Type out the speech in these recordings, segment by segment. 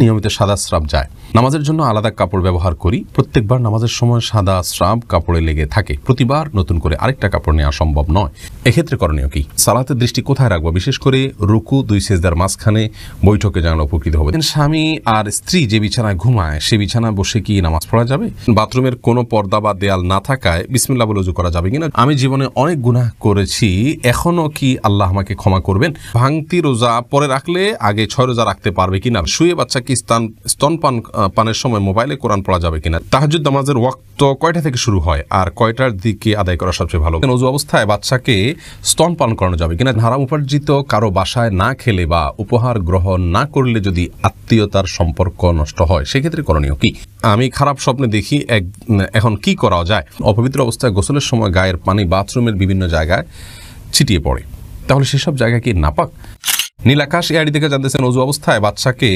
নিয়মিত সাদা স্রাব যায় নামাজের জন্য আলাদা কাপড় ব্যবহার করি প্রত্যেকবার নামাজের সময় সাদা স্রাব কাপড়ে লেগে থাকে প্রতিবার নতুন করে আরেকটা কাপড় নেওয়া সম্ভব নয় এক্ষেত্রে করণীয় কি সালাতের দৃষ্টি কোথায় রাখবো বিশেষ করে রুকু দুই সেজদার মাঝখানে বৈঠকে জানানো উপকৃত হবে স্বামী আর স্ত্রী যে বিছানায় ঘুমায় সে বিছানায় বসে কি নামাজ পড়া যাবে বাথরুমের কোনো পর্দা বা দেয়াল না থাকায় বিসমিল্লা বলে উজু করা যাবে কিনা আমি জীবনে অনেক গুনাহ করেছি এখনও কি আল্লাহ আমাকে ক্ষমা করবেন ভাঙতি রোজা পরে রাখলে আগে ছয় রোজা রাখতে পারবে কিনা শুয়ে বাচ্চাকে কি স্তন স্তনপান পানের সময় মোবাইলে কোরআন পড়া যাবে কিনা তাহাজুদ নামাজের ওয়াক্ত কয়টা থেকে শুরু হয় আর কয়টার দিকে আদায় করা সবচেয়ে ভালো নজু অবস্থায় বাচ্চাকে স্তনপান করানো যাবে কিনা ধারা উপার্জিত কারো বাসায় না খেলে বা উপহার গ্রহণ না করলে যদি আত্মীয়তার সম্পর্ক নষ্ট হয় সেক্ষেত্রে করণীয় কি আমি খারাপ স্বপ্নে দেখি এক এখন কি করা যায় অপবিত্র অবস্থায় গোসলের সময় গায়ের পানি বাথরুমের বিভিন্ন জায়গায় ছিটিয়ে পড়ে তাহলে সেসব জায়গা কি নাপাক নীলাকাশ এআইডি থেকে জানতেছেন অজু অবস্থায় বাচ্চাকে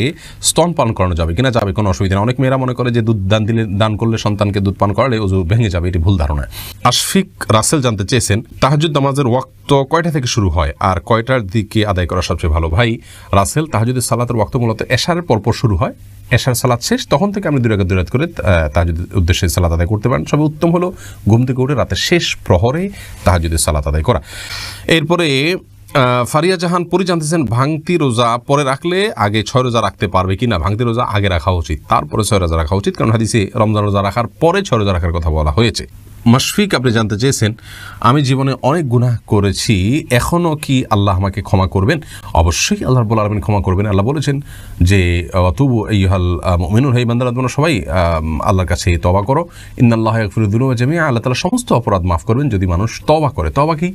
স্তন পান করানো যাবে কিনা যাবে কোনো অসুবিধা অনেক মেয়েরা মনে করে যে দুধ দান দিলে দান করলে সন্তানকে দুধ পান করালে অজু ভেঙে যাবে এটি ভুল ধারণা আশফিক রাসেল জানতে চেয়েছেন তাহাজুদ নামাজের ওয়াক্ত কয়টা থেকে শুরু হয় আর কয়টার দিকে আদায় করা সবচেয়ে ভালো ভাই রাসেল তাহাজুদের সালাতের ওয়াক্ত মূলত এশারের পরপর শুরু হয় এশার সালাদ শেষ তখন থেকে আপনি দূরে দূরে করে তাহাজুদের উদ্দেশ্যে সালাদ আদায় করতে পারেন সবে উত্তম হলো ঘুম থেকে উঠে রাতের শেষ প্রহরে তাহাজুদের সালাত আদায় করা এরপরে ফারিয়া জাহান পরি জানতেছেন ভাঙতি রোজা পরে রাখলে আগে ছয় রোজা রাখতে পারবে কিনা ভাঙতি রোজা আগে রাখা উচিত তারপরে ছয় রোজা রাখা উচিত কারণ হাদিসে রমজান রোজা রাখার পরে ছয় রোজা রাখার কথা বলা হয়েছে মাশফিক আপনি জানতে চেয়েছেন আমি জীবনে অনেক গুনাহ করেছি এখনও কি আল্লাহ আমাকে ক্ষমা করবেন অবশ্যই আল্লাহ বল আলমিন ক্ষমা করবেন আল্লাহ বলেছেন যে তবু এই হাল মিনুর হাই বান্দার তোমরা সবাই আল্লাহর কাছে তবা করো ইন্দাল্লাহ ফিরুদ্দিন জামিয়া আল্লাহ তালা সমস্ত অপরাধ মাফ করবেন যদি মানুষ তবা করে তবা কি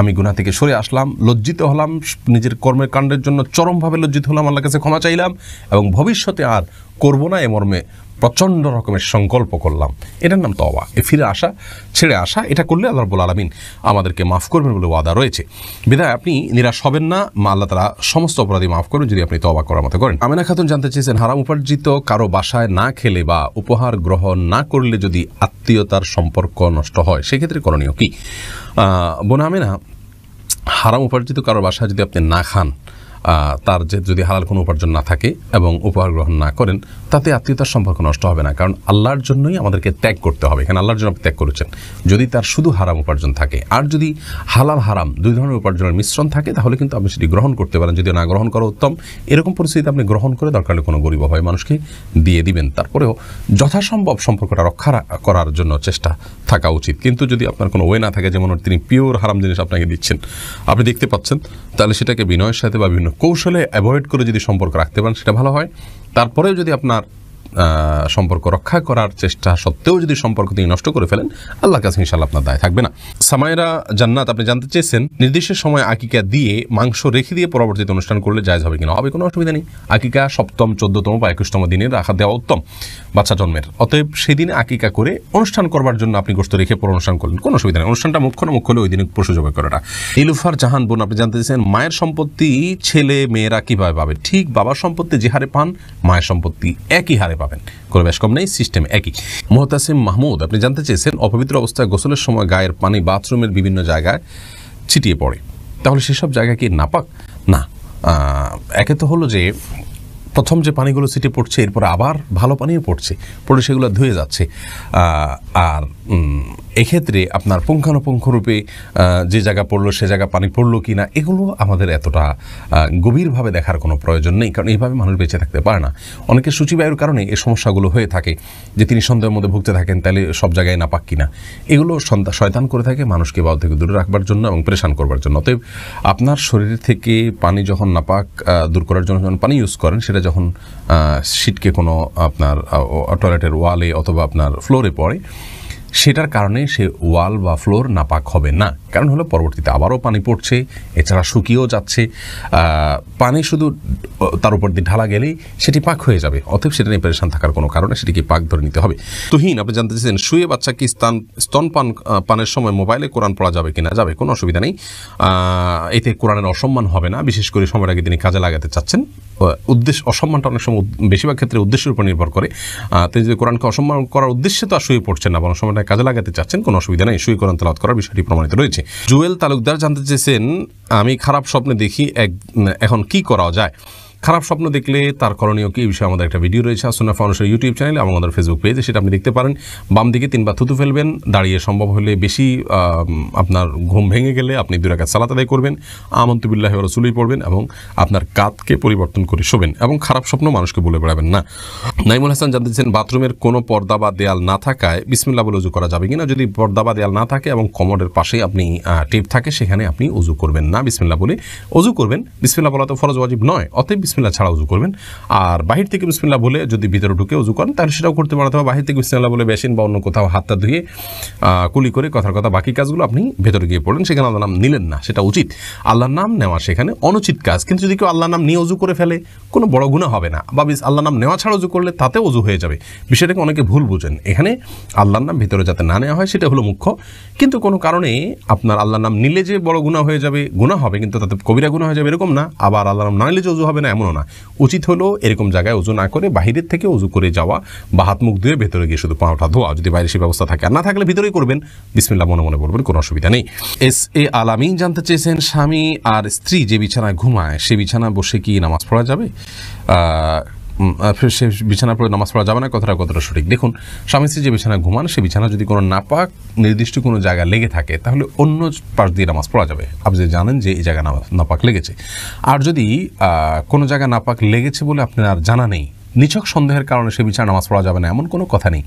আমি গুনা থেকে সরে আসলাম লজ্জিত হলাম নিজের কর্মের কাণ্ডের জন্য চরমভাবে লজ্জিত হলাম আল্লাহ কাছে ক্ষমা চাইলাম এবং ভবিষ্যতে আর করব না এ মর্মে প্রচণ্ড রকমের সংকল্প করলাম এটার নাম তবা এ ফিরে আসা ছেড়ে আসা এটা করলে আল্লাহ রবুল আলমিন আমাদেরকে মাফ করবেন বলে ওয়াদা রয়েছে বিধায় আপনি নিরাশ হবেন না মা আল্লাহ তারা সমস্ত অপরাধী মাফ করুন যদি আপনি তবা করার মতো করেন আমিনা খাতুন জানতে চেয়েছেন হারাম উপার্জিত কারো বাসায় না খেলে বা উপহার গ্রহণ না করলে যদি আত্মীয়তার সম্পর্ক নষ্ট হয় সেক্ষেত্রে করণীয় কি বোন আমেনা হারাম উপার্জিত কারোর বাসায় যদি আপনি না খান তার যে যদি হালাল কোনো উপার্জন না থাকে এবং উপহার গ্রহণ না করেন তাতে আত্মীয়তার সম্পর্ক নষ্ট হবে না কারণ আল্লাহর জন্যই আমাদেরকে ত্যাগ করতে হবে এখানে আল্লাহর জন্য ত্যাগ করেছেন যদি তার শুধু হারাম উপার্জন থাকে আর যদি হালাল হারাম দুই ধরনের উপার্জনের মিশ্রণ থাকে তাহলে কিন্তু আপনি সেটি গ্রহণ করতে পারেন যদি না গ্রহণ করা উত্তম এরকম পরিস্থিতিতে আপনি গ্রহণ করে দরকার হলে কোনো গরিব হয় মানুষকে দিয়ে দিবেন তারপরেও যথাসম্ভব সম্পর্কটা রক্ষা করার জন্য চেষ্টা থাকা উচিত কিন্তু যদি আপনার কোনো ওয়ে না থাকে যেমন তিনি পিওর হারাম জিনিস আপনাকে দিচ্ছেন আপনি দেখতে পাচ্ছেন তাহলে সেটাকে বিনয়ের সাথে বা বিভিন্ন কৌশলে অ্যাভয়েড করে যদি সম্পর্ক রাখতে পারেন সেটা ভালো হয় তারপরেও যদি আপনার সম্পর্ক রক্ষা করার চেষ্টা সত্ত্বেও যদি সম্পর্ক তিনি নষ্ট করে ফেলেন আল্লাহ কাছে ইনশাল আপনার দায় থাকবে না সামায়রা জান্নাত আপনি জানতে চেয়েছেন নির্দিষ্ট সময় আকিকা দিয়ে মাংস রেখে দিয়ে পরবর্তীতে অনুষ্ঠান করলে জায়জ হবে কিনা হবে কোনো অসুবিধা নেই আকিকা সপ্তম চোদ্দতম বা একুশতম দিনে রাখা দেওয়া উত্তম বাচ্চা জন্মের অতএব সেদিনে আকিকা করে অনুষ্ঠান করবার জন্য আপনি গোস্ত রেখে পর অনুষ্ঠান করলেন কোনো অসুবিধা নেই অনুষ্ঠানটা মুখ্য না মুখ্য হলে ওই দিনে পশু জবাই করাটা ইলুফার জাহান বোন আপনি জানতে চেয়েছেন মায়ের সম্পত্তি ছেলে মেয়েরা কীভাবে পাবে ঠিক বাবার সম্পত্তি যে হারে পান মায়ের সম্পত্তি একই হারে পাবেন কোনো বেশ কম নেই সিস্টেম একই মোহতাসিম মাহমুদ আপনি জানতে চেয়েছেন অপবিত্র অবস্থায় গোসলের সময় গায়ের পানি বাথরুমের বিভিন্ন জায়গায় ছিটিয়ে পড়ে তাহলে সেসব জায়গা কি নাপাক না একে তো হলো যে প্রথম যে পানিগুলো ছিটে পড়ছে এরপর আবার ভালো পানিও পড়ছে পড়ে সেগুলো ধুয়ে যাচ্ছে আর এক্ষেত্রে আপনার পুঙ্খানুপুঙ্খরূপে যে জায়গা পড়লো সে জায়গা পানি পড়লো কি না এগুলো আমাদের এতটা গভীরভাবে দেখার কোনো প্রয়োজন নেই কারণ এইভাবে মানুষ বেঁচে থাকতে পারে না অনেকে সূচিবায়ুর কারণে এই সমস্যাগুলো হয়ে থাকে যে তিনি সন্দেহের মধ্যে ভুগতে থাকেন তাহলে সব জায়গায় না পাক কিনা এগুলো শয়তান করে থাকে মানুষকে বাউ থেকে দূরে রাখবার জন্য এবং প্রেশান করবার জন্য অতএব আপনার শরীর থেকে পানি যখন নাপাক দূর করার জন্য যখন পানি ইউজ করেন সেটা যখন সিটকে কোনো আপনার টয়লেটের ওয়ালে অথবা আপনার ফ্লোরে পড়ে সেটার কারণে সে ওয়াল বা ফ্লোর নাপাক হবে না কারণ হলো পরবর্তীতে আবারও পানি পড়ছে এছাড়া শুকিয়েও যাচ্ছে পানি শুধু তার উপর দিয়ে ঢালা গেলেই সেটি পাক হয়ে যাবে অতএব সেটা নিয়ে পরেশান থাকার কোনো কারণে সেটিকে পাক ধরে নিতে হবে তুহিন আপনি জানতে চাইছেন শুয়ে বাচ্চা কি স্তন পান পানের সময় মোবাইলে কোরআন পড়া যাবে কিনা যাবে কোনো অসুবিধা নেই এতে কোরআনের অসম্মান হবে না বিশেষ করে সময়ের আগে তিনি কাজে লাগাতে চাচ্ছেন উদ্দেশ্য অসম্মানটা অনেক সময় বেশিরভাগ ক্ষেত্রে উদ্দেশ্যের উপর নির্ভর করে তিনি যদি কোরআনকে অসম্মান করার উদ্দেশ্যে তো আর শুয়ে পড়ছেন না বরং সময়টা আপনারা কাজে লাগাতে চাচ্ছেন কোনো অসুবিধা নেই সুই কোরআন করার বিষয়টি প্রমাণিত রয়েছে জুয়েল তালুকদার জানতে চেয়েছেন আমি খারাপ স্বপ্নে দেখি এক এখন কি করা যায় খারাপ স্বপ্ন দেখলে তার করণীয় কি এই বিষয়ে আমাদের একটা ভিডিও রয়েছে আসুনা ফাউন্ডেশনের ইউটিউব চ্যানেল এবং আমাদের ফেসবুক পেজে সেটা আপনি দেখতে পারেন বাম দিকে তিনবার থুতু ফেলবেন দাঁড়িয়ে সম্ভব হলে বেশি আপনার ঘুম ভেঙে গেলে আপনি দুরাকাত সালাত আদায় করবেন আমন্তবিল্লাহ রসুলই পড়বেন এবং আপনার কাতকে পরিবর্তন করে শোবেন এবং খারাপ স্বপ্ন মানুষকে বলে বেড়াবেন না নাইমুল হাসান জানতে চান বাথরুমের কোনো পর্দা বা দেয়াল না থাকায় বিসমিল্লা বলে উজু করা যাবে কিনা যদি পর্দা বা দেয়াল না থাকে এবং কমরের পাশেই আপনি টেপ থাকে সেখানে আপনি উজু করবেন না বিসমিল্লা বলে উজু করবেন বিসমিল্লা বলা তো ফরজ ওয়াজিব নয় অতএব বিসমিল্লা ছাড়া উজু করবেন আর বাহির থেকে বিসমিল্লা বলে যদি ভিতরে ঢুকে উজু করেন তাহলে সেটাও করতে পারেন অথবা বাহির থেকে বিসমিল্লা বলে বেসিন বা অন্য কোথাও হাতটা ধুয়ে কুলি করে কথার কথা বাকি কাজগুলো আপনি ভেতরে গিয়ে পড়েন সেখানে আল্লাহ নাম নিলেন না সেটা উচিত আল্লাহর নাম নেওয়া সেখানে অনুচিত কাজ কিন্তু যদি কেউ আল্লাহর নাম নিয়ে উজু করে ফেলে কোনো বড় গুণা হবে না বা আল্লাহ নাম নেওয়া ছাড়া উজু করলে তাতে উজু হয়ে যাবে বিষয়টাকে অনেকে ভুল বুঝেন এখানে আল্লাহর নাম ভিতরে যাতে না নেওয়া হয় সেটা হলো মুখ্য কিন্তু কোনো কারণে আপনার আল্লাহর নাম নিলে যে বড় গুণা হয়ে যাবে গুণা হবে কিন্তু তাতে কবিরা গুণা হয়ে যাবে এরকম না আবার আল্লাহর নাম না নিলে যে উজু হবে না এমনও না উচিত হলো এরকম জায়গায় উজু না করে বাহিরের থেকে উজু করে যাওয়া বা হাত মুখ ধুয়ে ভেতরে গিয়ে শুধু পাওয়াটা ধোয়া যদি বাইরে সে ব্যবস্থা থাকে আর না থাকলে ভিতরেই করবেন বিসমিল্লা মনে মনে বলবেন কোনো অসুবিধা নেই এস এ আলামিন জানতে চেয়েছেন স্বামী আর স্ত্রী যে বিছানায় ঘুমায় সে বিছানা বসে কি নামাজ পড়া যাবে সে বিছানা পড়ে নামাজ পড়া যাবে না কথাটা কতটা সঠিক দেখুন স্বামী স্ত্রী যে বিছানা ঘুমান সে বিছানা যদি কোনো নাপাক নির্দিষ্ট কোনো জায়গা লেগে থাকে তাহলে অন্য পাশ দিয়ে নামাজ পড়া যাবে আপনি জানেন যে এই জায়গা নাপাক লেগেছে আর যদি কোনো জায়গা নাপাক লেগেছে বলে আপনার জানা নেই নিছক সন্দেহের কারণে সে বিছানা নামাজ পড়া যাবে না এমন কোনো কথা নেই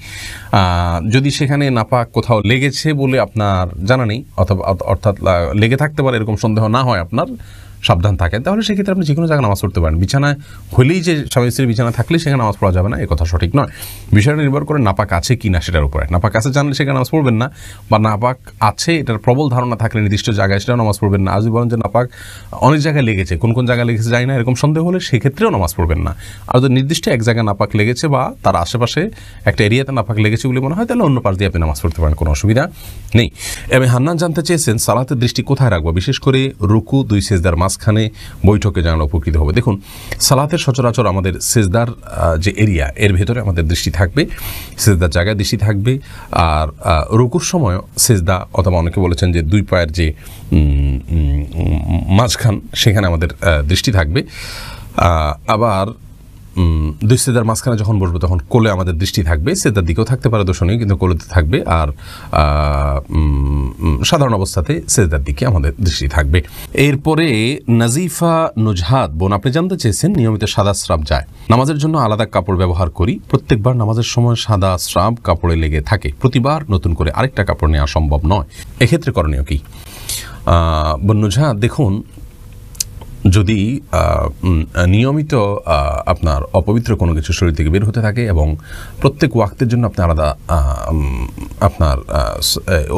যদি সেখানে নাপাক কোথাও লেগেছে বলে আপনার জানা নেই অথবা অর্থাৎ লেগে থাকতে পারে এরকম সন্দেহ না হয় আপনার সাবধান থাকেন তাহলে সেক্ষেত্রে আপনি যে কোনো জায়গায় নামাজ পড়তে পারেন বিছানায় হলেই যে স্বামী স্ত্রীর বিছানা থাকলে সেখানে নামাজ পড়া যাবে না এ কথা সঠিক নয় বিষয়টা নির্ভর করে নাপাক আছে কি না সেটার উপরে নাপাক আছে জানলে সেখানে নামাজ পড়বেন না বা নাপাক আছে এটার প্রবল ধারণা থাকলে নির্দিষ্ট জায়গায় সেটাও নামাজ পড়বেন না আজ বলেন যে নাপাক অনেক জায়গায় লেগেছে কোন কোন জায়গায় লেগেছে যায় না এরকম সন্দেহ হলে সেক্ষেত্রেও নামাজ পড়বেন না আর যদি নির্দিষ্ট এক জায়গায় নাপাক লেগেছে বা তার আশেপাশে একটা এরিয়াতে নাপাক লেগেছে বলে মনে হয় তাহলে অন্য পাশ দিয়ে আপনি নামাজ পড়তে পারেন কোনো অসুবিধা নেই এবং হান্নান জানতে চেয়েছেন সালাতের দৃষ্টি কোথায় রাখবো বিশেষ করে রুকু দুই সেজদার মাস মাঝখানে বৈঠকে জানানো উপকৃত হবে দেখুন সালাতের সচরাচর আমাদের সেজদার যে এরিয়া এর ভেতরে আমাদের দৃষ্টি থাকবে সেজদার জায়গায় দৃষ্টি থাকবে আর রুকুর সময় সেজদা অথবা অনেকে বলেছেন যে দুই পায়ের যে মাঝখান সেখানে আমাদের দৃষ্টি থাকবে আবার দুই সেদার মাঝখানে যখন বসবো তখন কোলে আমাদের দৃষ্টি থাকবে সেদার দিকেও থাকতে পারে দোষণীয় কিন্তু কোলেতে থাকবে আর সাধারণ অবস্থাতে সেদার দিকে আমাদের দৃষ্টি থাকবে এরপরে নাজিফা নুজহাদ বোন আপনি জানতে চেয়েছেন নিয়মিত সাদা স্রাব যায় নামাজের জন্য আলাদা কাপড় ব্যবহার করি প্রত্যেকবার নামাজের সময় সাদা স্রাব কাপড়ে লেগে থাকে প্রতিবার নতুন করে আরেকটা কাপড় নেওয়া সম্ভব নয় এক্ষেত্রে করণীয় কি বন্যুঝা দেখুন যদি নিয়মিত আপনার অপবিত্র কোনো কিছু শরীর থেকে বের হতে থাকে এবং প্রত্যেক ওয়াক্তের জন্য আপনি আলাদা আপনার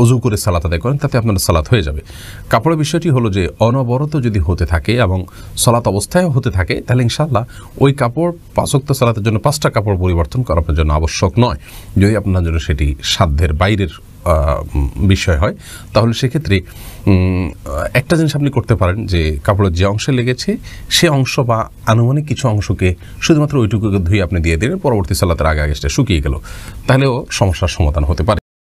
অজু করে সালাত আদায় করেন তাতে আপনার সালাত হয়ে যাবে কাপড়ের বিষয়টি হলো যে অনবরত যদি হতে থাকে এবং সালাত অবস্থায় হতে থাকে তাহলে ইনশাল্লাহ ওই কাপড় পাঁচক্ত সালাতের জন্য পাঁচটা কাপড় পরিবর্তন করা আপনার জন্য আবশ্যক নয় যদি আপনার জন্য সেটি সাধ্যের বাইরের বিষয় হয় তাহলে সেক্ষেত্রে একটা জিনিস আপনি করতে পারেন যে কাপড়ের যে অংশে লেগেছে সে অংশ বা আনুমানিক কিছু অংশকে শুধুমাত্র ওইটুকু ধুয়ে আপনি দিয়ে দিলেন পরবর্তী সালাতের আগে আগে সেটা শুকিয়ে গেল তাহলেও সমস্যার সমাধান হতে পারে